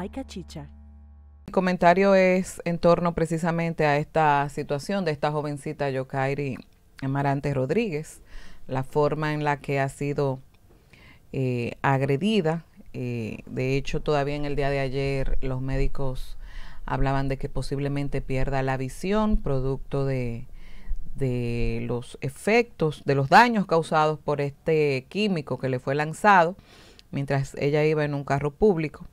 Mi comentario es en torno precisamente a esta situación de esta jovencita Yokairi Amarante Rodríguez, la forma en la que ha sido eh, agredida. Eh, de hecho, todavía en el día de ayer los médicos hablaban de que posiblemente pierda la visión producto de los efectos, de los daños causados por este químico que le fue lanzado mientras ella iba en un carro público.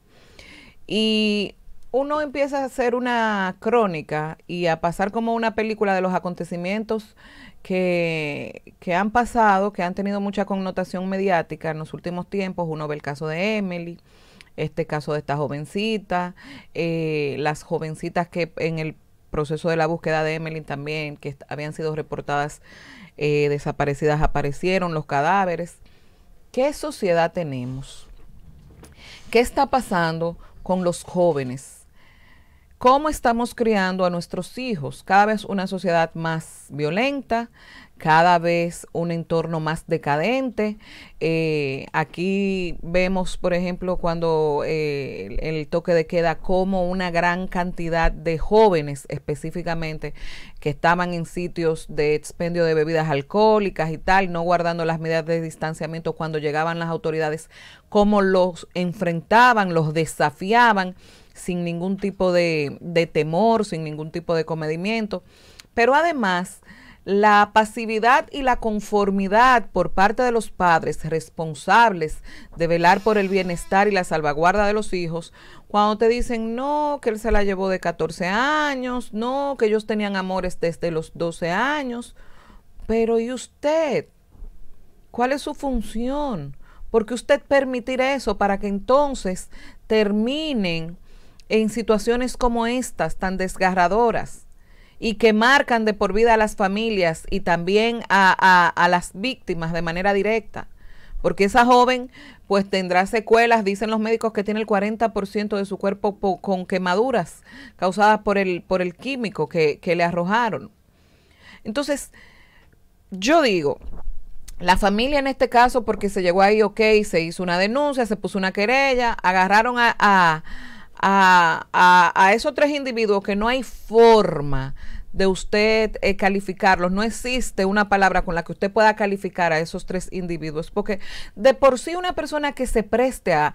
Y uno empieza a hacer una crónica y a pasar como una película de los acontecimientos que, han pasado, que han tenido mucha connotación mediática en los últimos tiempos. Uno ve el caso de Emily, este caso de esta jovencita, eh, las jovencitas que en el proceso de la búsqueda de Emily también, que habían sido reportadas eh, desaparecidas, aparecieron los cadáveres. ¿Qué sociedad tenemos? ¿Qué está pasando con los jóvenes cómo estamos criando a nuestros hijos. Cada vez una sociedad más violenta, cada vez un entorno más decadente. Eh, aquí vemos, por ejemplo, cuando eh, el, toque de queda, como una gran cantidad de jóvenes específicamente que estaban en sitios de expendio de bebidas alcohólicas y tal, no guardando las medidas de distanciamiento cuando llegaban las autoridades, cómo los enfrentaban, los desafiaban sin ningún tipo de, temor, sin ningún tipo de comedimiento. Pero además, la pasividad y la conformidad por parte de los padres responsables de velar por el bienestar y la salvaguarda de los hijos, cuando te dicen no, que él se la llevó de 14 años, no, que ellos tenían amores desde los 12 años, pero ¿y usted? ¿Cuál es su función? Porque usted permitir eso para que entonces terminen en situaciones como estas tan desgarradoras y que marcan de por vida a las familias y también a, las víctimas de manera directa. Porque esa joven pues tendrá secuelas, dicen los médicos que tiene el 40% de su cuerpo con quemaduras causadas por el, por el químico que, que le arrojaron. Entonces, yo digo, la familia en este caso, porque se llegó ahí, ok, se hizo una denuncia, se puso una querella, agarraron a a, esos tres individuos que no hay forma de usted eh, calificarlos. No existe una palabra con la que usted pueda calificar a esos tres individuos, porque de por sí una persona que se preste a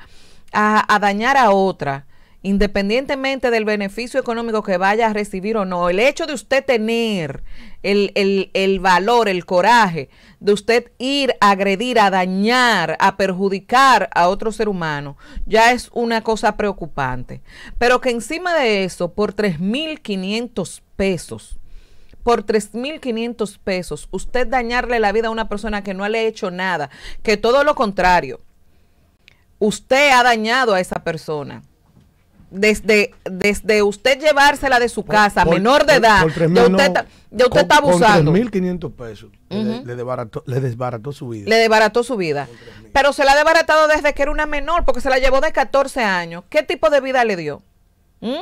dañar a otra independientemente del beneficio económico que vaya a recibir o no, el hecho de usted tener el, valor, el coraje de usted ir a agredir, a dañar, a perjudicar a otro ser humano, ya es una cosa preocupante. Pero que encima de eso, por 3.500 pesos, por 3.500 pesos, usted dañarle la vida a una persona que no le ha hecho nada, que todo lo contrario, usted ha dañado a esa persona desde, desde usted llevársela de su casa, menor de edad, de usted, está abusando. pesos le, desbarató, su vida. Le desbarató su vida. Pero se la ha desbaratado desde que era una menor, porque se la llevó de 14 años. ¿Qué tipo de vida le dio? ¿Mm?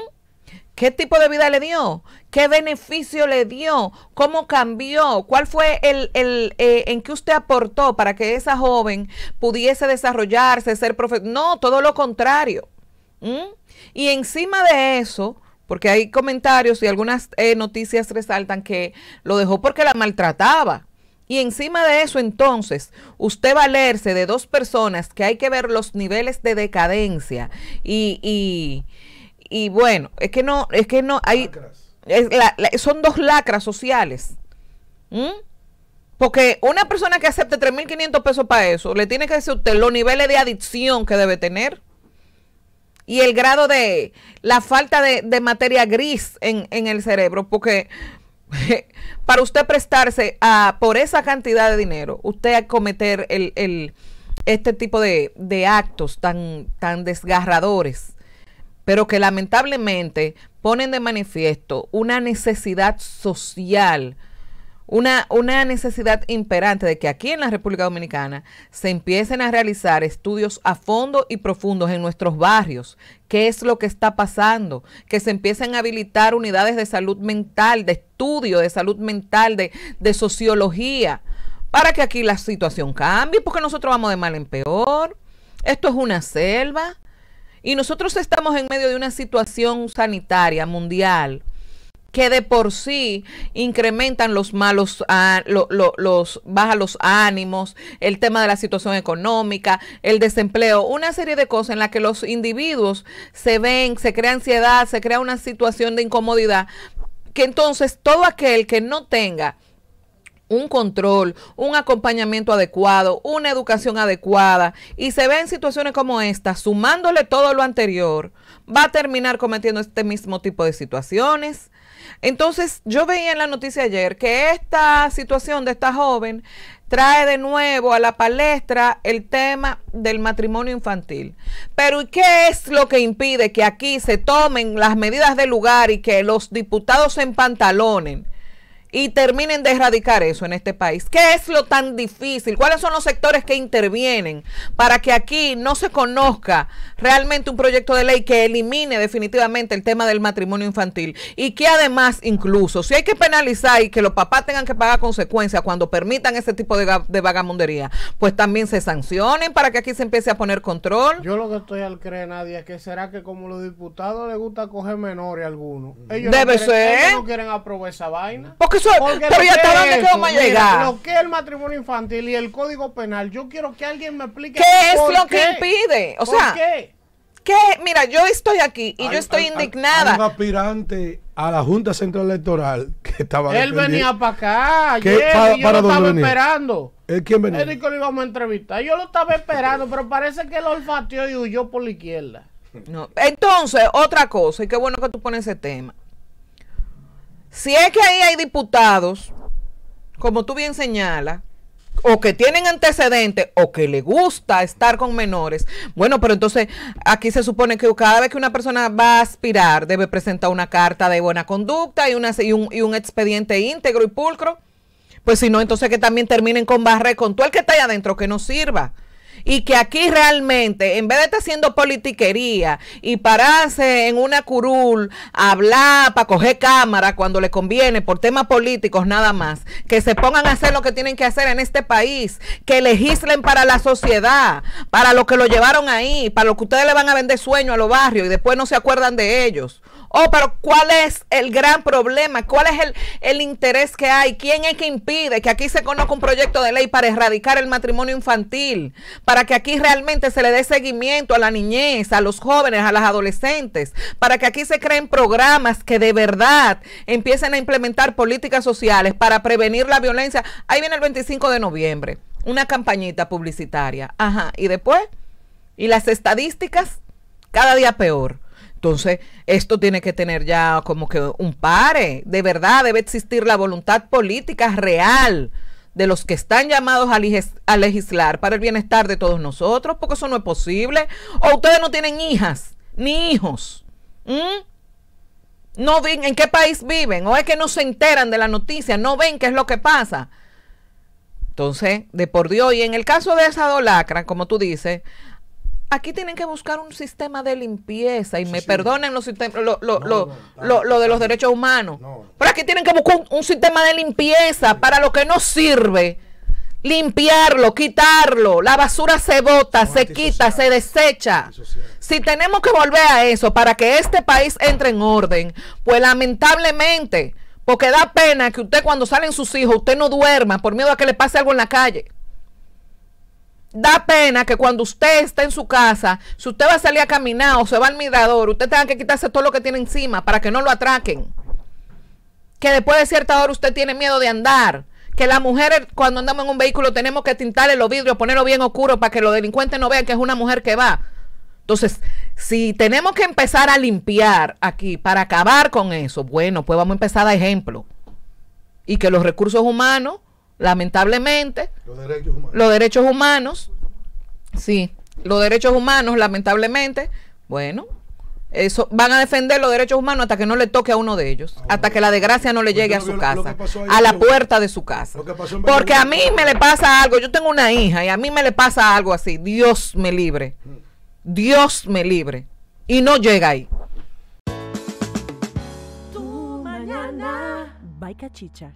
¿Qué tipo de vida le dio? ¿Qué beneficio le dio? ¿Cómo cambió? ¿Cuál fue el, el eh, en qué usted aportó para que esa joven pudiese desarrollarse, ser profesora? No, todo lo contrario. ¿Mm? Y encima de eso, porque hay comentarios y algunas eh, noticias resaltan que lo dejó porque la maltrataba. Y encima de eso, entonces, usted va a leerse de dos personas que hay que ver los niveles de decadencia. Y, y, y bueno, es que no, es que no, hay. son dos lacras sociales. ¿Mm? Porque una persona que acepte 3.500 pesos para eso, le tiene que decir usted los niveles de adicción que debe tener y el grado de la falta de, materia gris en, el cerebro, porque para usted prestarse a, por esa cantidad de dinero, usted a cometer el, este tipo de, actos tan, tan desgarradores, pero que lamentablemente ponen de manifiesto una necesidad social una, necesidad imperante de que aquí en la República Dominicana se empiecen a realizar estudios a fondo y profundos en nuestros barrios, qué es lo que está pasando, que se empiecen a habilitar unidades de salud mental, de estudio de salud mental, de, de sociología, para que aquí la situación cambie, porque nosotros vamos de mal en peor. Esto es una selva. Y nosotros estamos en medio de una situación sanitaria mundial que de por sí incrementan los malos, ah, los, baja los ánimos, el tema de la situación económica, el desempleo, una serie de cosas en las que los individuos se ven, se crea ansiedad, se crea una situación de incomodidad, que entonces todo aquel que no tenga un control, un acompañamiento adecuado, una educación adecuada y se ve en situaciones como esta, sumándole todo lo anterior, va a terminar cometiendo este mismo tipo de situaciones. Entonces, yo veía en la noticia ayer que esta situación de esta joven trae de nuevo a la palestra el tema del matrimonio infantil. Pero ¿y ¿qué es lo que impide que aquí se tomen las medidas de lugar y que los diputados se empantalonen? y terminen de erradicar eso en este país. ¿Qué es lo tan difícil? ¿Cuáles son los sectores que intervienen para que aquí no se conozca realmente un proyecto de ley que elimine definitivamente el tema del matrimonio infantil? Y que además incluso, si hay que penalizar y que los papás tengan que pagar consecuencias cuando permitan ese tipo de, vagabundería, vagamundería, pues también se sancionen para que aquí se empiece a poner control. Yo lo que estoy al creer, nadie es que será que como los diputados les gusta coger menores algunos, Debe no, quieren, ser. no quieren aprobar esa vaina pero ya está dónde que vamos a llegar. Lo que es el matrimonio infantil y el código penal, yo quiero que alguien me explique. ¿Qué es lo que impide? O sea, qué? ¿qué? Mira, yo estoy aquí y yo estoy indignada. aspirante a la Junta Central Electoral que estaba. Él venía para acá. yo lo estaba esperando. ¿Eh? Él dijo lo íbamos a entrevistar. Yo lo estaba esperando, pero parece que lo olfateó y huyó por la izquierda. No. Entonces, otra cosa, y qué bueno que tú pones ese tema. Si es que ahí hay diputados, como tú bien señalas, o que tienen antecedentes o que le gusta estar con menores. Bueno, pero entonces aquí se supone que cada vez que una persona va a aspirar debe presentar una carta de buena conducta y, una, y, un, expediente íntegro y pulcro. Pues si no, entonces que también terminen con barre con todo el que está ahí adentro que no sirva y que aquí realmente, en vez de estar haciendo politiquería y pararse en una curul, a hablar para coger cámara cuando le conviene por temas políticos nada más, que se pongan a hacer lo que tienen que hacer en este país, que legislen para la sociedad, para los que lo llevaron ahí, para los que ustedes le van a vender sueño a los barrios y después no se acuerdan de ellos. Oh, pero ¿cuál es el gran problema? ¿Cuál es el, interés que hay? ¿Quién es que impide que aquí se conozca un proyecto de ley para erradicar el matrimonio infantil? Para que aquí realmente se le dé seguimiento a la niñez, a los jóvenes, a las adolescentes. Para que aquí se creen programas que de verdad empiecen a implementar políticas sociales para prevenir la violencia. Ahí viene el 25 de noviembre, una campañita publicitaria. Ajá, y después, y las estadísticas cada día peor. Entonces, esto tiene que tener ya como que un pare. De verdad, debe existir la voluntad política real de los que están llamados a, legislar para el bienestar de todos nosotros, porque eso no es posible. O ustedes no tienen hijas ni hijos. ¿Mm? No ven en qué país viven, o es que no se enteran de la noticia, no ven qué es lo que pasa. Entonces, de por Dios, y en el caso de esa dolacra, como tú dices, aquí tienen que buscar un sistema de limpieza y me perdonen los lo, lo, de los derechos humanos. Pero aquí tienen que buscar un, sistema de limpieza para lo que no sirve. Limpiarlo, quitarlo, la basura se bota, se quita, se desecha. Si tenemos que volver a eso para que este país entre en orden, pues lamentablemente, porque da pena que usted cuando salen sus hijos, usted no duerma por miedo a que le pase algo en la calle da pena que cuando usted está en su casa, si usted va a salir a caminar o se va al mirador, usted tenga que quitarse todo lo que tiene encima para que no lo atraquen. Que después de cierta hora usted tiene miedo de andar. Que las mujeres cuando andamos en un vehículo tenemos que tintarle los vidrios, ponerlo bien oscuro para que los delincuentes no vean que es una mujer que va. Entonces, si tenemos que empezar a limpiar aquí para acabar con eso, bueno, pues vamos a empezar a ejemplo. Y que los recursos humanos lamentablemente. Los derechos humanos. sí, los derechos humanos, lamentablemente, bueno, eso, van a defender los derechos humanos hasta que no le toque a uno de ellos, ah, hasta que la desgracia no le pues llegue a su casa, a la puerta de su casa. Porque a mí me le pasa algo, yo tengo una hija y a mí me le pasa algo así, Dios me libre, mm. Dios me libre, y no llega ahí. Tu mañana, Chicha.